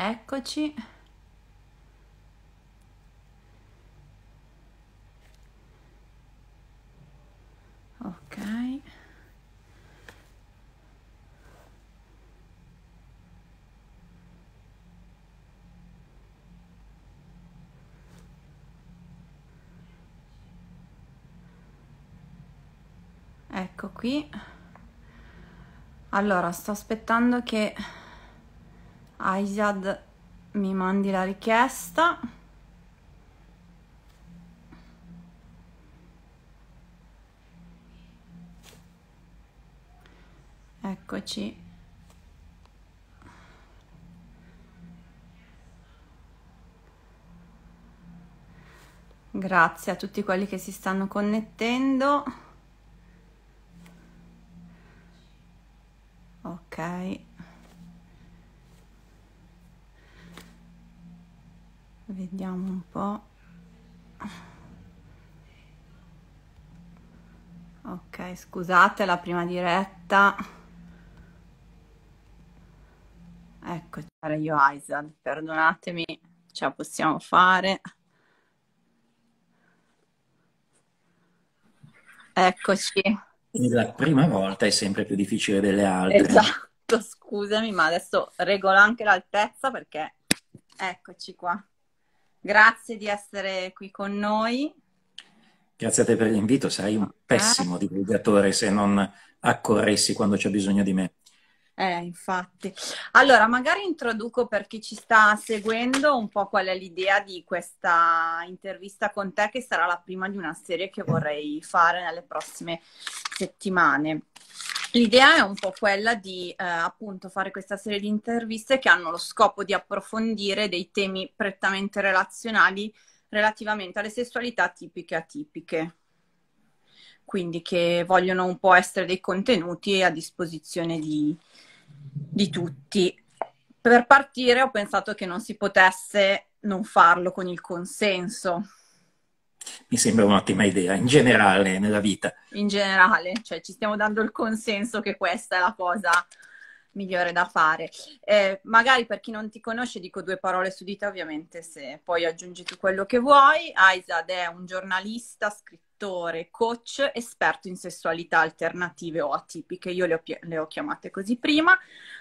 Eccoci. Ok. Ecco qui. Allora, sto aspettando che Aisad mi mandi la richiesta. Eccoci. Grazie a tutti quelli che si stanno connettendo. scusate la prima diretta. Eccoci, io Aisad, perdonatemi, ce la possiamo fare. Eccoci. La prima volta è sempre più difficile delle altre. Esatto, scusami, ma adesso regolo anche l'altezza perché eccoci qua. Grazie di essere qui con noi. Grazie a te per l'invito, sarei un ah. pessimo ah. divulgatore se non accorressi quando c'è bisogno di me. Eh, infatti. Allora, magari introduco per chi ci sta seguendo un po' qual è l'idea di questa intervista con te, che sarà la prima di una serie che vorrei fare nelle prossime settimane. L'idea è un po' quella di eh, appunto fare questa serie di interviste che hanno lo scopo di approfondire dei temi prettamente relazionali relativamente alle sessualità tipiche e atipiche, quindi che vogliono un po' essere dei contenuti a disposizione di, di tutti. Per partire ho pensato che non si potesse non farlo con il consenso, mi sembra un'ottima idea in generale nella vita. In generale, cioè ci stiamo dando il consenso che questa è la cosa migliore da fare. Eh, magari per chi non ti conosce dico due parole su di te, ovviamente se poi aggiungi tu quello che vuoi. Aizad è un giornalista, scrittore, coach, esperto in sessualità alternative o atipiche, io le ho, le ho chiamate così prima.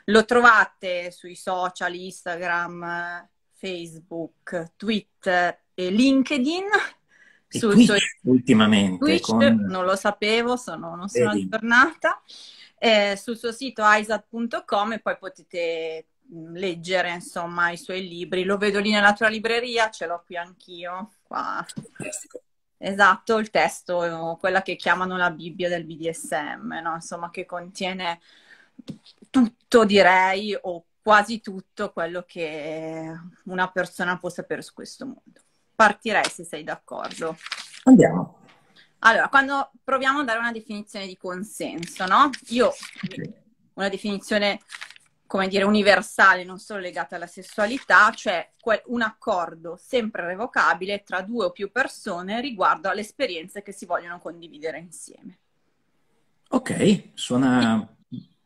Lo trovate sui social, Instagram, Facebook, Twitter e LinkedIn. E Twitch, suo... ultimamente Twitch, con... non lo sapevo, sono, non sono aggiornata eh, sul suo sito isat.com e poi potete mm, leggere insomma i suoi libri. Lo vedo lì nella tua libreria, ce l'ho qui anch'io. Qua. Esatto, il testo, quella che chiamano la Bibbia del BDSM, no? insomma, che contiene tutto, direi, o quasi tutto quello che una persona può sapere su questo mondo. Partirei se sei d'accordo. Andiamo. Allora, quando proviamo a dare una definizione di consenso, no? Io, una definizione, come dire, universale, non solo legata alla sessualità, cioè un accordo sempre revocabile tra due o più persone riguardo alle esperienze che si vogliono condividere insieme. Ok, suona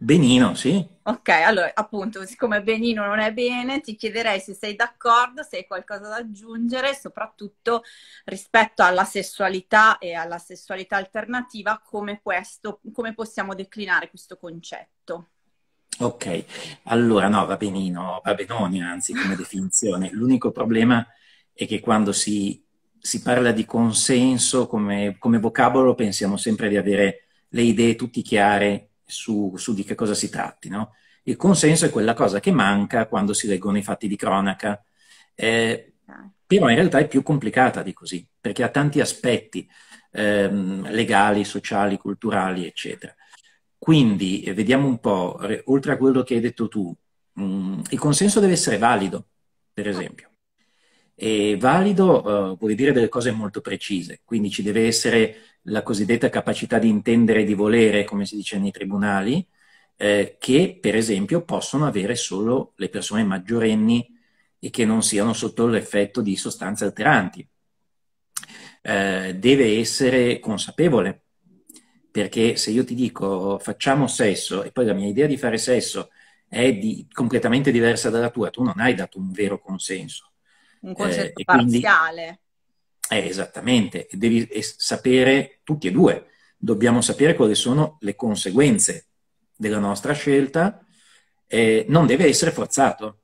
Benino, sì. Ok, allora appunto, siccome Benino non è bene, ti chiederei se sei d'accordo, se hai qualcosa da aggiungere, soprattutto rispetto alla sessualità e alla sessualità alternativa, come, questo, come possiamo declinare questo concetto. Ok, allora no, va benino, va benone anzi come definizione. L'unico problema è che quando si, si parla di consenso come, come vocabolo pensiamo sempre di avere le idee tutte chiare su, su di che cosa si tratti. No? Il consenso è quella cosa che manca quando si leggono i fatti di cronaca, eh, però in realtà è più complicata di così, perché ha tanti aspetti ehm, legali, sociali, culturali, eccetera. Quindi eh, vediamo un po', oltre a quello che hai detto tu, mh, mm, il consenso deve essere valido, per ah. esempio. E valido eh, vuol dire delle cose molto precise, quindi ci deve essere la cosiddetta capacità di intendere e di volere, come si dice nei tribunali, eh, che per esempio possono avere solo le persone maggiorenni e che non siano sotto l'effetto di sostanze alteranti. Eh, deve essere consapevole, perché se io ti dico facciamo sesso e poi la mia idea di fare sesso è di, completamente diversa dalla tua, tu non hai dato un vero consenso. Un consenso eh, parziale. Eh, esattamente, devi sapere tutti e due, dobbiamo sapere quali sono le conseguenze della nostra scelta, eh, non deve essere forzato,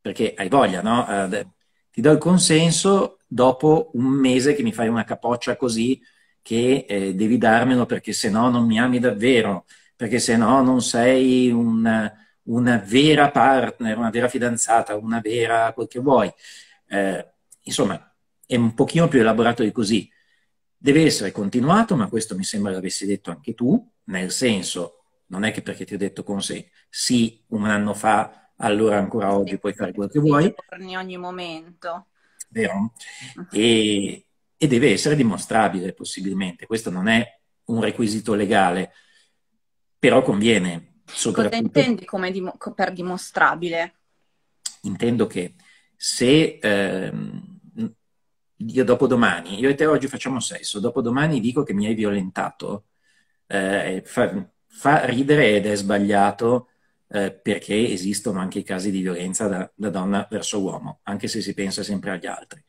perché hai voglia, no? Eh, ti do il consenso dopo un mese che mi fai una capoccia così che eh, devi darmelo perché se no non mi ami davvero, perché se no non sei un, una vera partner, una vera fidanzata, una vera quel che vuoi. Eh, insomma, è un pochino più elaborato di così. Deve essere continuato, ma questo mi sembra l'avessi detto anche tu, nel senso, non è che perché ti ho detto con sé sì un anno fa, allora ancora oggi puoi fare quello che vuoi. Torni ogni momento. Vero? Mm-hmm. E, e deve essere dimostrabile possibilmente. Questo non è un requisito legale, però conviene. Soprattutto... Cosa intendi come dim- per dimostrabile? Intendo che se ehm, io dopodomani, io e te oggi facciamo sesso, dopodomani dico che mi hai violentato, eh, fa, fa, ridere ed è sbagliato eh, perché esistono anche i casi di violenza da, da, donna verso uomo, anche se si pensa sempre agli altri.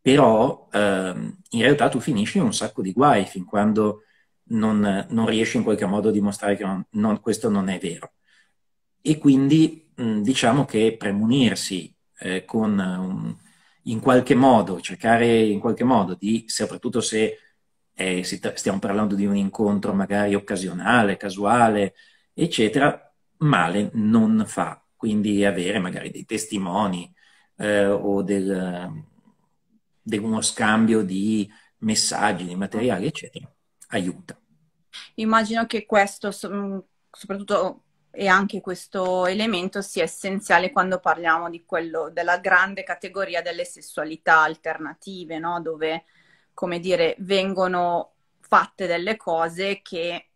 Però ehm, in realtà tu finisci in un sacco di guai fin quando non, non riesci in qualche modo a dimostrare che non, non, questo non è vero. E quindi mh, diciamo che premunirsi eh, con un, in qualche modo, cercare in qualche modo di, soprattutto se eh, stiamo parlando di un incontro magari occasionale, casuale, eccetera, male non fa. Quindi avere magari dei testimoni eh, o del, de uno scambio di messaggi, di materiali, eccetera, aiuta. Immagino che questo, soprattutto e anche questo elemento sia essenziale quando parliamo di quello, della grande categoria delle sessualità alternative, no? dove, come dire, vengono fatte delle cose che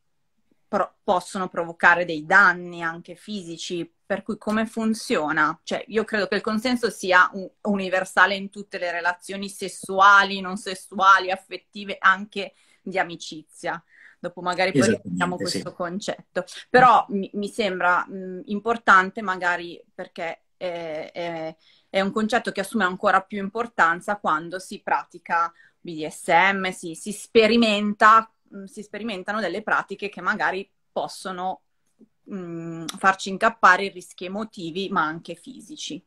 pro- possono provocare dei danni anche fisici, per cui come funziona? Cioè, io credo che il consenso sia un- universale in tutte le relazioni sessuali, non sessuali, affettive, anche di amicizia dopo magari poi ripetiamo questo sì. concetto. Però mi, mi sembra mh, importante magari perché è, eh, è, è, un concetto che assume ancora più importanza quando si pratica BDSM, si, si, sperimenta, mh, si sperimentano delle pratiche che magari possono mh, farci incappare i rischi emotivi ma anche fisici.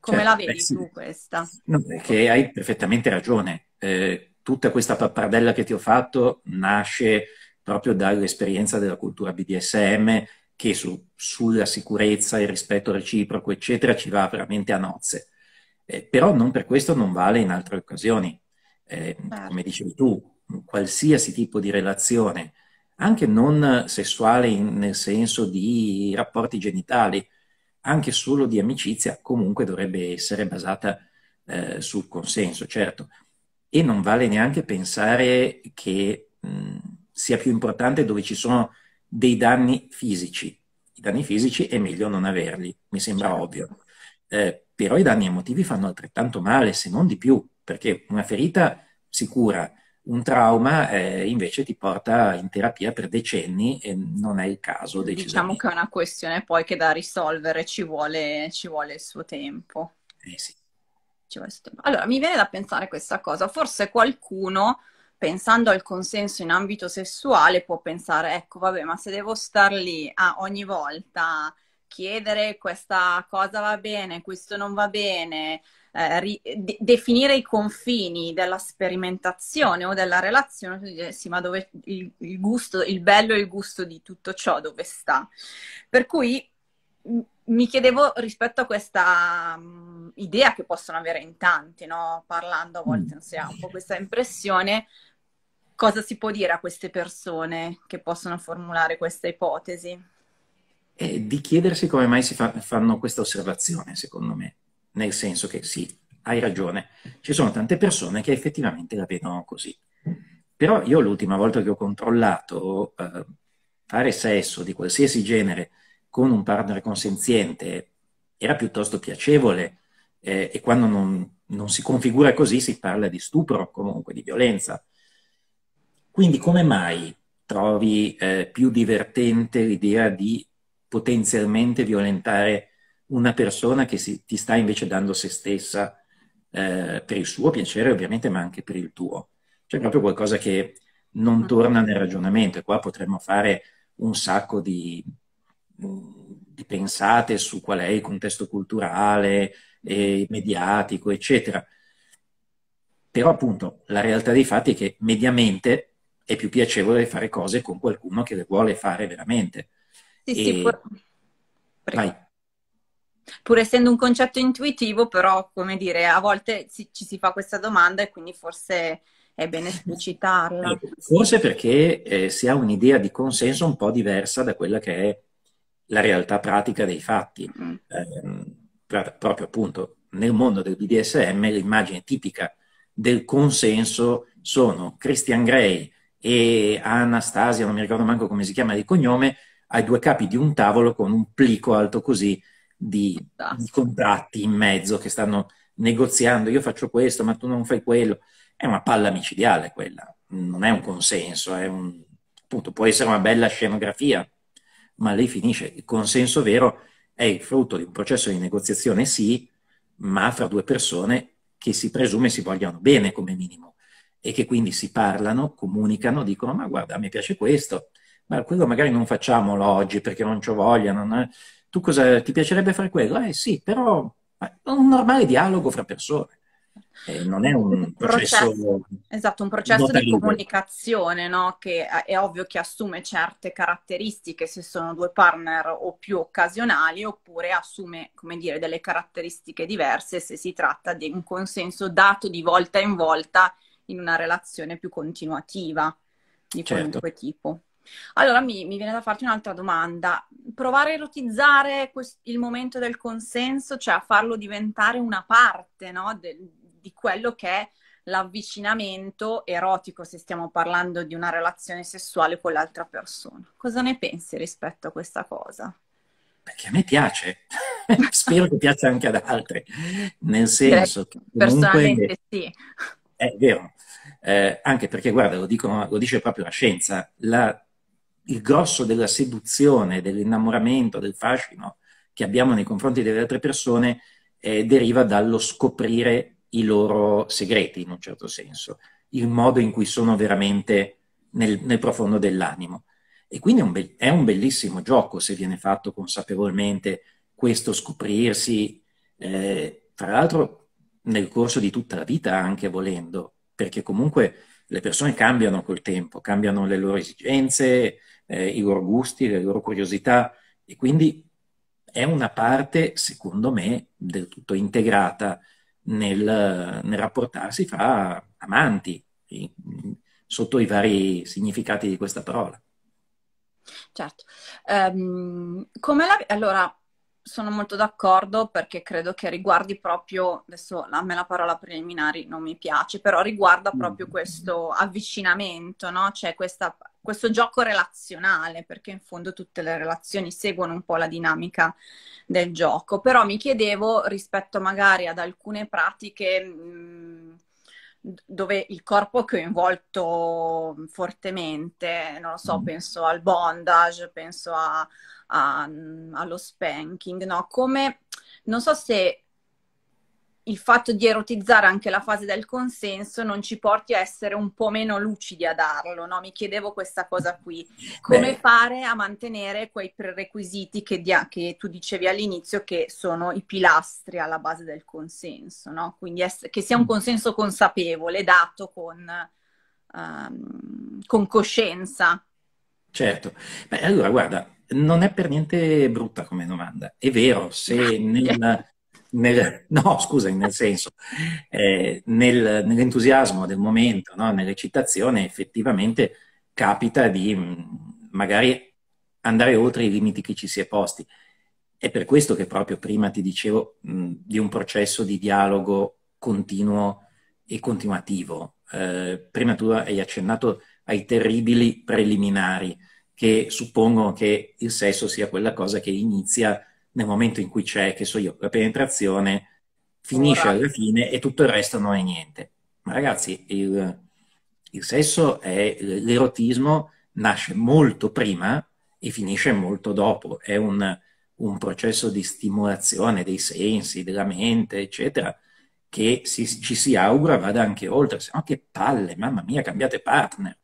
Come certo, la eh, vedi beh, sì. tu questa? No, perché hai perfettamente ragione. Eh, tutta questa pappardella che ti ho fatto nasce proprio dall'esperienza della cultura BDSM che su, sulla sicurezza, il rispetto reciproco, eccetera, ci va veramente a nozze. Eh, però non per questo non vale in altre occasioni. Eh, certo. come dicevi tu, qualsiasi tipo di relazione, anche non sessuale in, nel senso di rapporti genitali, anche solo di amicizia, comunque dovrebbe essere basata eh, sul consenso, certo. E non vale neanche pensare che mh, sia più importante dove ci sono dei danni fisici. I danni fisici è meglio non averli, mi sembra certo. ovvio. Eh, però i danni emotivi fanno altrettanto male, se non di più, perché una ferita si cura, un trauma eh, invece ti porta in terapia per decenni e non è il caso. Diciamo che è una questione poi che da risolvere ci vuole, ci vuole il suo tempo. Eh sì. Allora, mi viene da pensare questa cosa, forse qualcuno pensando al consenso in ambito sessuale può pensare, ecco, vabbè, ma se devo star lì a ogni volta chiedere questa cosa va bene, questo non va bene, eh, ri- de- definire i confini della sperimentazione o della relazione, sì, ma dove il, il, gusto, il bello e il gusto di tutto ciò dove sta. Per cui mi chiedevo rispetto a questa m- mhmm, idea che possono avere in tanti, no? parlando a volte, mm. non si ha un po' questa impressione cosa si può dire a queste persone che possono formulare questa ipotesi? Eh, di chiedersi come mai si fa, fanno questa osservazione, secondo me, nel senso che sì, hai ragione, ci sono tante persone che effettivamente la vedono così. Però io l'ultima volta che ho controllato eh, fare sesso di qualsiasi genere con un partner consenziente era piuttosto piacevole eh, e quando non, non si configura così si parla di stupro, comunque di violenza quindi come mai trovi eh, più divertente l'idea di potenzialmente violentare una persona che si, ti sta invece dando se stessa eh, per il suo piacere ovviamente, ma anche per il tuo? C'è cioè, proprio qualcosa che non mm. torna nel ragionamento e qua potremmo fare un sacco di, mm, di pensate su qual è il contesto culturale, e mediatico, eccetera. Però appunto la realtà dei fatti è che mediamente è più piacevole fare cose con qualcuno che le vuole fare veramente. Sì, e... sì, pur... Vai. pur essendo un concetto intuitivo, però, come dire, a volte ci si fa questa domanda e quindi forse è bene esplicitarla. Ecco, forse perché eh, si ha un'idea di consenso un po' diversa da quella che è la realtà pratica dei fatti. Mm. Eh, proprio appunto nel mondo del BDSM l'immagine tipica del consenso sono Christian Grey e Anastasia, non mi ricordo manco come si chiama di cognome, ai due capi di un tavolo con un plico alto così di, di contratti in mezzo che stanno negoziando, io faccio questo, ma tu non fai quello. È una palla micidiale quella, non è un consenso, è un, appunto, può essere una bella scenografia, ma lei finisce. Il consenso vero è il frutto di un processo di negoziazione, sì, ma fra due persone che si presume si vogliano bene come minimo e che quindi si parlano, comunicano, dicono ma guarda mi piace questo, ma quello magari non facciamolo oggi perché non ci voglia, non tu cosa ti piacerebbe fare quello? Eh sì, però è un normale dialogo fra persone. Eh, non è un processo, processo esatto, un processo di comunicazione no? che è ovvio che assume certe caratteristiche se sono due partner o più occasionali oppure assume come dire, delle caratteristiche diverse se si tratta di un consenso dato di volta in volta in una relazione più continuativa di certo. qualunque tipo. Allora mi, mi, viene da farti un'altra domanda. Provare a erotizzare quest- il momento del consenso, cioè a farlo diventare una parte no? De- di quello che è l'avvicinamento erotico, se stiamo parlando di una relazione sessuale con l'altra persona. Cosa ne pensi rispetto a questa cosa? Perché a me piace, spero che piaccia anche ad altri, nel senso che... Comunque... Personalmente sì. È vero, eh, anche perché, guarda, lo, dicono, lo, dice proprio la scienza, la, il grosso della seduzione, dell'innamoramento, del fascino che abbiamo nei confronti delle altre persone eh, deriva dallo scoprire i loro segreti, in un certo senso, il modo in cui sono veramente nel, nel profondo dell'animo. E quindi è un, be- è un, bellissimo gioco se viene fatto consapevolmente questo scoprirsi. Eh, tra l'altro nel corso di tutta la vita anche volendo, perché comunque le persone cambiano col tempo, cambiano le loro esigenze, eh, i loro gusti, le loro curiosità e quindi è una parte, secondo me, del tutto integrata nel, nel rapportarsi fra amanti sotto i vari significati di questa parola. Certo. Um, come la... Allora, sono molto d'accordo perché credo che riguardi proprio, adesso a me la parola preliminari non mi piace, però riguarda mm. proprio questo avvicinamento, no? Cioè questa, questo gioco relazionale, perché in fondo tutte le relazioni seguono un po' la dinamica del gioco. Però mi chiedevo rispetto magari ad alcune pratiche... Mh, mm, dove il corpo è coinvolto fortemente, non lo so, mm. penso al bondage, penso a, a, allo spanking, no? Come, non so se il fatto di erotizzare anche la fase del consenso non ci porti a essere un po' meno lucidi a darlo, no? Mi chiedevo questa cosa qui. Come Beh. fare a mantenere quei prerequisiti che, dia- che, tu dicevi all'inizio che sono i pilastri alla base del consenso, no? Quindi ess- che sia un mm. consenso consapevole, dato con, um, con coscienza. Certo. Beh, allora, guarda, non è per niente brutta come domanda. È vero, se nel nel, no, scusa, nel senso, eh, nel, nell'entusiasmo del momento, no? nell'eccitazione, effettivamente capita di mm, magari andare oltre i limiti che ci si è posti. È per questo che proprio prima ti dicevo mh, mm, di un processo di dialogo continuo e continuativo. Eh, prima tu hai accennato ai terribili preliminari che suppongono che il sesso sia quella cosa che inizia nel momento in cui c'è, che so io, la penetrazione, finisce alla fine e tutto il resto non è niente. Ma ragazzi, il, il sesso è l'erotismo nasce molto prima e finisce molto dopo. È un, un processo di stimolazione dei sensi, della mente, eccetera, che si, ci si augura vada anche oltre, se no che palle, mamma mia, cambiate partner.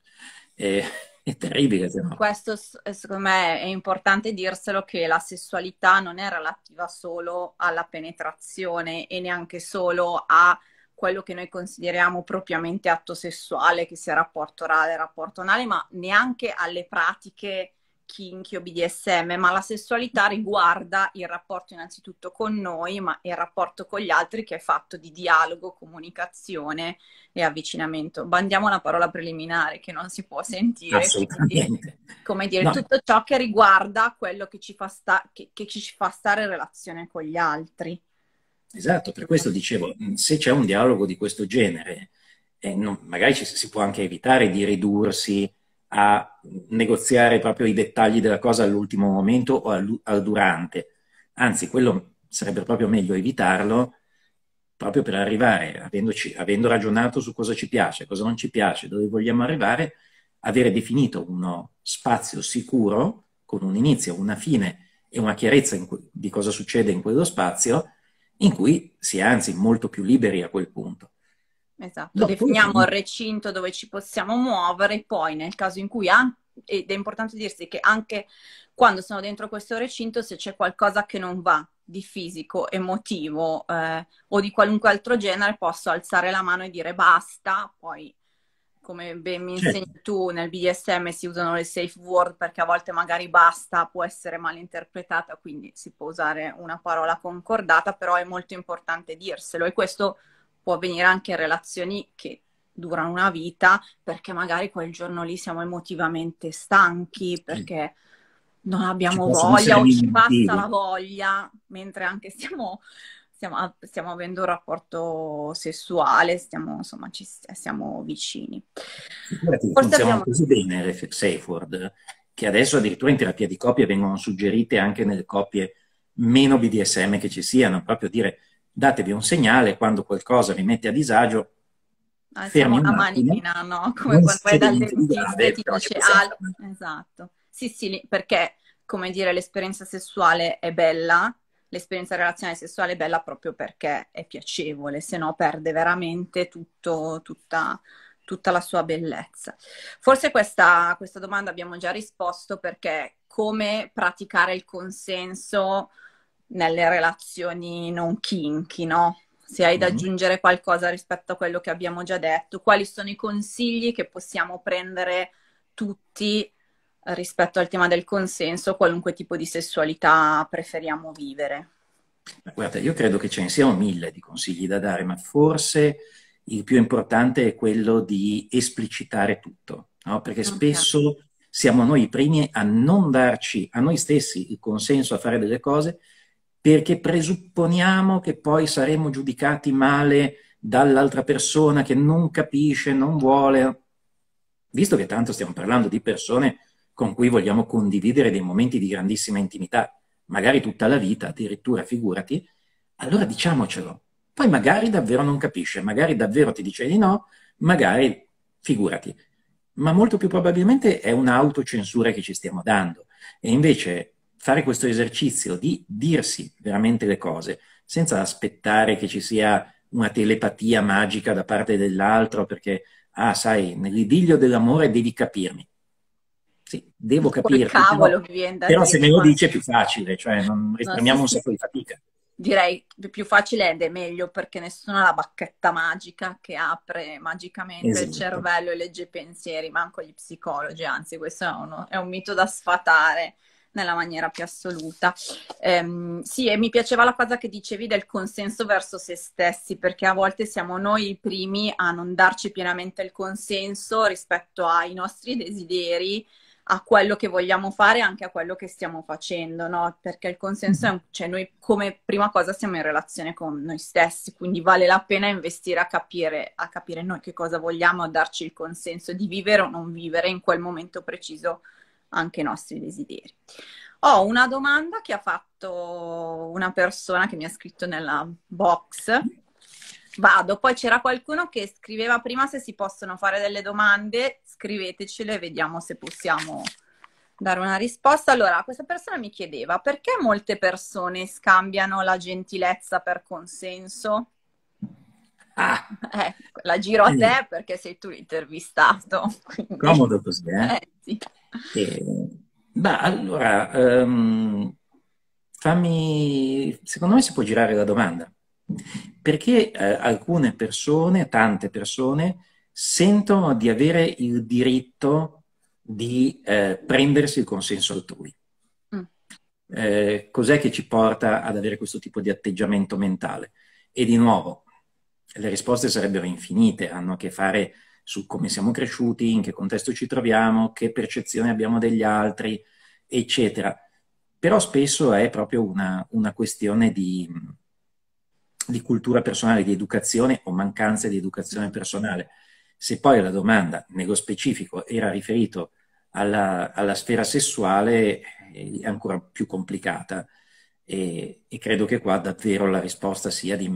Eh, è terribile. Però. Questo secondo me è importante dirselo che la sessualità non è relativa solo alla penetrazione e neanche solo a quello che noi consideriamo propriamente atto sessuale, che sia rapporto orale, rapporto anale, ma neanche alle pratiche kinky o BDSM, ma la sessualità mm-hmm. riguarda il rapporto innanzitutto con noi, ma il rapporto con gli altri che è fatto di dialogo, comunicazione e avvicinamento. Bandiamo la parola preliminare che non si può sentire, quindi, come dire, no. tutto ciò che riguarda quello che ci, fa sta- che, che ci fa stare in relazione con gli altri. Esatto, per questo dicevo, mm, se c'è un dialogo di questo genere, eh, non, magari ci, si può anche evitare di ridursi a negoziare proprio i dettagli della cosa all'ultimo momento o al, durante. Anzi, quello sarebbe proprio meglio evitarlo proprio per arrivare, avendoci, avendo ragionato su cosa ci piace, cosa non ci piace, dove vogliamo arrivare, avere definito uno spazio sicuro con un inizio, una fine e una chiarezza cui, di cosa succede in quello spazio, in cui si è anzi molto più liberi a quel punto. Esatto, no, definiamo il recinto dove ci possiamo muovere, poi nel caso in cui anche, ed è importante dirsi che anche quando sono dentro questo recinto, se c'è qualcosa che non va di fisico, emotivo eh, o di qualunque altro genere, posso alzare la mano e dire basta, poi come ben mi certo. insegni certo. tu nel BDSM si usano le safe word perché a volte magari basta può essere malinterpretata, quindi si può usare una parola concordata, però è molto importante dirselo e questo può avvenire anche in relazioni che durano una vita perché magari quel giorno lì siamo emotivamente stanchi perché non abbiamo voglia o ci passa la voglia mentre anche stiamo, stiamo, stiamo avendo un rapporto sessuale stiamo insomma ci, siamo vicini Guardate, forse abbiamo... così bene le Safeword che adesso addirittura in terapia di coppie vengono suggerite anche nelle coppie meno BDSM che ci siano proprio dire datevi un segnale quando qualcosa vi mette a disagio. Ah, fermi una manina, no? Come quando vai dal dentista e ti dice ah, esatto. Sì, sì, perché come dire, l'esperienza sessuale è bella, l'esperienza relazionale sessuale è bella proprio perché è piacevole, se no perde veramente tutto, tutta, tutta la sua bellezza. Forse questa, questa domanda abbiamo già risposto perché come praticare il consenso nelle relazioni non kinky, no? Se hai da mhm. aggiungere qualcosa rispetto a quello che abbiamo già detto, quali sono i consigli che possiamo prendere tutti eh, rispetto al tema del consenso, qualunque tipo di sessualità preferiamo vivere? Guarda, io credo che ce ne siano mille di consigli da dare, ma forse il più importante è quello di esplicitare tutto, no? perché okay. spesso siamo noi i primi a non darci a noi stessi il consenso a fare delle cose perché presupponiamo che poi saremo giudicati male dall'altra persona che non capisce, non vuole, visto che tanto stiamo parlando di persone con cui vogliamo condividere dei momenti di grandissima intimità, magari tutta la vita, addirittura figurati, allora diciamocelo. Poi magari davvero non capisce, magari davvero ti dice di no, magari figurati. Ma molto più probabilmente è un'autocensura che ci stiamo dando. E invece fare questo esercizio di dirsi veramente le cose, senza aspettare che ci sia una telepatia magica da parte dell'altro, perché, ah, sai, nell'idillio dell'amore devi capirmi. Sì, devo capirti. Cavolo, però, però se me lo dice è più facile, cioè non risparmiamo no, sì, un sacco di fatica. Direi più facile ed è meglio perché nessuno ha la bacchetta magica che apre magicamente esatto. il cervello e legge i pensieri, manco gli psicologi, anzi questo è, uno, è un mito da sfatare nella maniera più assoluta. Ehm, sì, e mi piaceva la cosa che dicevi del consenso verso se stessi, perché a volte siamo noi i primi a non darci pienamente il consenso rispetto ai nostri desideri, a quello che vogliamo fare e anche a quello che stiamo facendo, no? Perché il consenso è un... cioè noi come prima cosa siamo in relazione con noi stessi, quindi vale la pena investire a capire, a capire noi che cosa vogliamo, a darci il consenso di vivere o non vivere in quel momento preciso anche i nostri desideri. Ho una domanda che ha fatto una persona che mi ha scritto nella box. Vado, poi c'era qualcuno che scriveva prima se si possono fare delle domande, scrivetecele e vediamo se possiamo dare una risposta. Allora, questa persona mi chiedeva perché molte persone scambiano la gentilezza per consenso? Ah. Eh, la giro a te perché sei tu intervistato. Quindi... Comodo così, eh? eh sì. Eh, beh, allora, um, fammi, secondo me si può girare la domanda. Perché eh, alcune persone, tante persone, sentono di avere il diritto di eh, prendersi il consenso altrui? Mm. Eh, cos'è che ci porta ad avere questo tipo di atteggiamento mentale? E di nuovo, le risposte sarebbero infinite, hanno a che fare su come siamo cresciuti, in che contesto ci troviamo, che percezione abbiamo degli altri, eccetera. Però spesso è proprio una, una questione di, di cultura personale, di educazione o mancanza di educazione personale. Se poi la domanda, nello specifico, era riferito alla, alla sfera sessuale, è ancora più complicata e, e, credo che qua davvero la risposta sia di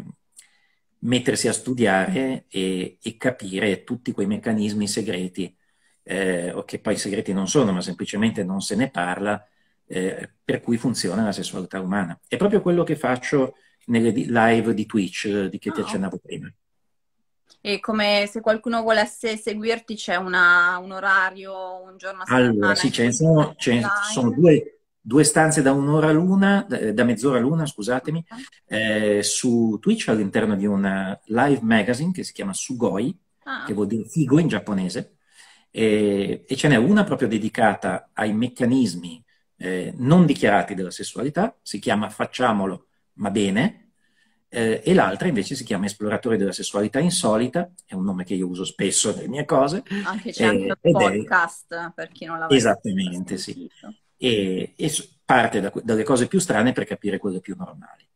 mettersi a studiare e, e capire tutti quei meccanismi segreti, eh, che poi segreti non sono, ma semplicemente non se ne parla, eh, per cui funziona la sessualità umana. È proprio quello che faccio nelle live di Twitch eh, di che oh. ti ah. accennavo prima. E come se qualcuno volesse seguirti c'è una, un orario, un giorno a settimana? Allora sì, ce ne sono, sono due, due stanze da un'ora l'una, da mezz'ora l'una, scusatemi, ah. eh, su Twitch all'interno di un eh, live magazine che si chiama Sugoi, ah. che vuol dire figo in giapponese, e, e, ce n'è una proprio dedicata ai meccanismi eh, non dichiarati della sessualità, si chiama Facciamolo ma bene, eh, e l'altra invece si chiama Esploratori della sessualità insolita, è un nome che io uso spesso nelle mie cose. Anche c'è eh, anche il podcast, è... per chi non l'aveva Esattamente, sentito. sì e, e parte da, dalle cose più strane per capire quelle più normali.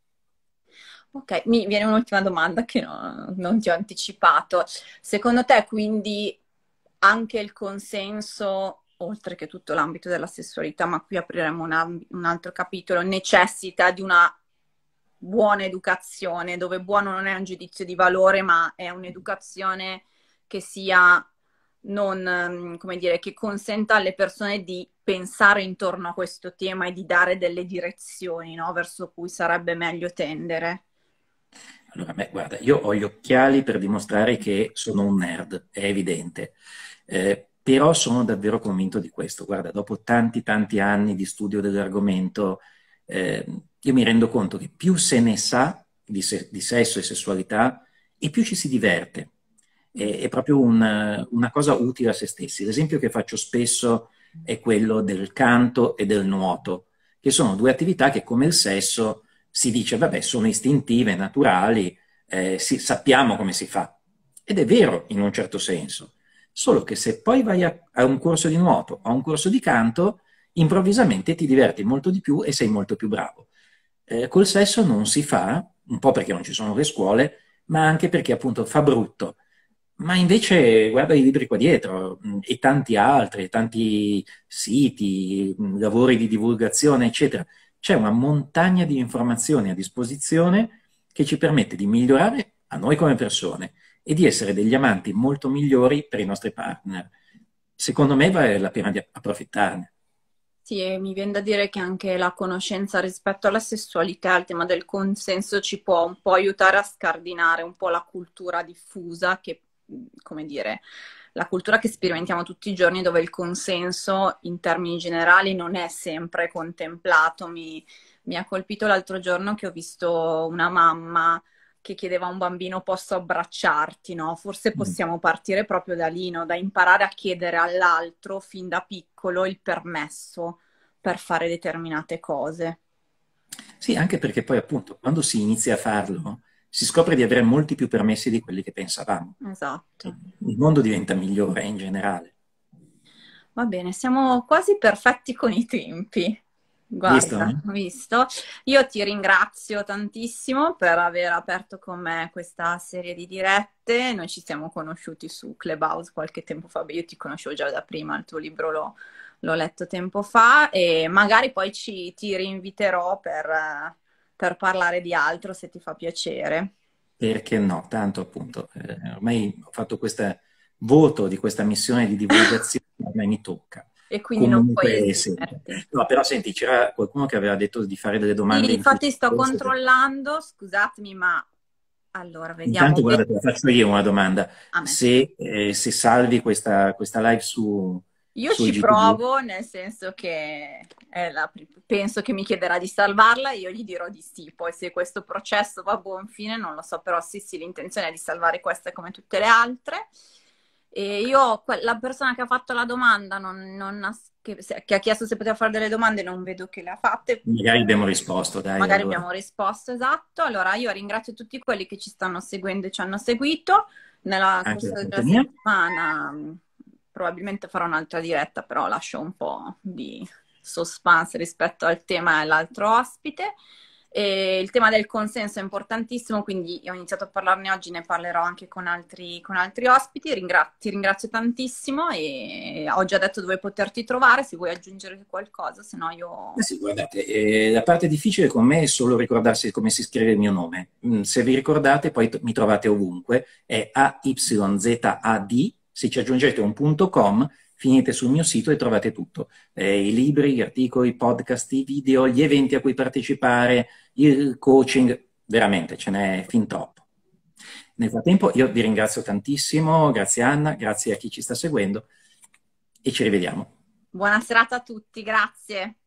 Ok, mi viene un'ultima domanda che no, non ti ho anticipato. Secondo te quindi anche il consenso, oltre che tutto l'ambito della sessualità, ma qui apriremo un, amb- un altro capitolo, necessita di una buona educazione, dove buono non è un giudizio di valore, ma è un'educazione che sia non, ehm, come dire, che consenta alle persone di pensare intorno a questo tema e di dare delle direzioni no? verso cui sarebbe meglio tendere? Allora, beh, guarda, io ho gli occhiali per dimostrare che sono un nerd, è evidente. Eh, però sono davvero convinto di questo. Guarda, dopo tanti, tanti anni di studio dell'argomento, eh, io mi rendo conto che più se ne sa di, se- di sesso e sessualità, e più ci si diverte è, è proprio una, una cosa utile a se stessi. L'esempio che faccio spesso è quello del canto e del nuoto, che sono due attività che come il sesso si dice, vabbè, sono istintive, naturali, eh, si, sappiamo come si fa. Ed è vero in un certo senso, solo che se poi vai a, a un corso di nuoto, a un corso di canto, improvvisamente ti diverti molto di più e sei molto più bravo. Eh, col sesso non si fa, un po' perché non ci sono le scuole, ma anche perché appunto fa brutto. Ma invece guarda i libri qua dietro mm, e tanti altri, tanti siti, mm, lavori di divulgazione, eccetera. C'è una montagna di informazioni a disposizione che ci permette di migliorare a noi come persone e di essere degli amanti molto migliori per i nostri partner. Secondo me vale la pena di approfittarne. Sì, e mi viene da dire che anche la conoscenza rispetto alla sessualità al tema del consenso ci può un po' aiutare a scardinare un po' la cultura diffusa che come dire, la cultura che sperimentiamo tutti i giorni dove il consenso in termini generali non è sempre contemplato. Mi, mi ha colpito l'altro giorno che ho visto una mamma che chiedeva a un bambino posso abbracciarti, no? Forse mm. possiamo partire proprio da lì, no? Da imparare a chiedere all'altro fin da piccolo il permesso per fare determinate cose. Sì, anche perché poi appunto quando si inizia a farlo si scopre di avere molti più permessi di quelli che pensavamo. Esatto. Il mondo diventa migliore in generale. Va bene, siamo quasi perfetti con i tempi. Guarda, visto, eh? visto. Io ti ringrazio tantissimo per aver aperto con me questa serie di dirette. Noi ci siamo conosciuti su Clubhouse qualche tempo fa. Beh, io ti conoscevo già da prima, il tuo libro l'ho, l'ho letto tempo fa e magari poi ci, ti rinviterò per eh, per parlare di altro se ti fa piacere. Perché no? Tanto appunto, eh, ormai ho fatto questo voto di questa missione di divulgazione, ormai mi tocca. E quindi Comunque, non puoi sì. No, però senti, c'era qualcuno che aveva detto di fare delle domande. Sì, infatti in sto controllando, scusatemi, ma allora vediamo. Intanto guarda, faccio io una domanda. Se, eh, se salvi questa, questa live su, io ci GPD. provo, nel senso che la, penso che mi chiederà di salvarla e io gli dirò di sì. Poi se questo processo va a buon fine non lo so, però sì, sì, l'intenzione è di salvare questa come tutte le altre. E io, la persona che ha fatto la domanda, non, non ha, che, che, ha chiesto se poteva fare delle domande, non vedo che le ha fatte. Magari abbiamo risposto, dai. Magari allora. abbiamo risposto, esatto. Allora io ringrazio tutti quelli che ci stanno seguendo e ci hanno seguito nella corso della settimana probabilmente farò un'altra diretta, però lascio un po' di suspense rispetto al tema e all'altro ospite. E il tema del consenso è importantissimo, quindi ho iniziato a parlarne oggi, ne parlerò anche con altri, con altri ospiti. Ringra- ti ringrazio tantissimo e ho già detto dove poterti trovare, se vuoi aggiungere qualcosa, se no io... Eh sì, guardate, eh, la parte difficile con me è solo ricordarsi come si scrive il mio nome. Mm, se vi ricordate poi mi trovate ovunque, è AYZAD se ci aggiungete un punto .com finite sul mio sito e trovate tutto, eh, i libri, gli articoli, i podcast, i video, gli eventi a cui partecipare, il coaching, veramente ce n'è fin troppo. Nel frattempo io vi ringrazio tantissimo, grazie Anna, grazie a chi ci sta seguendo e ci rivediamo. Buona serata a tutti, grazie.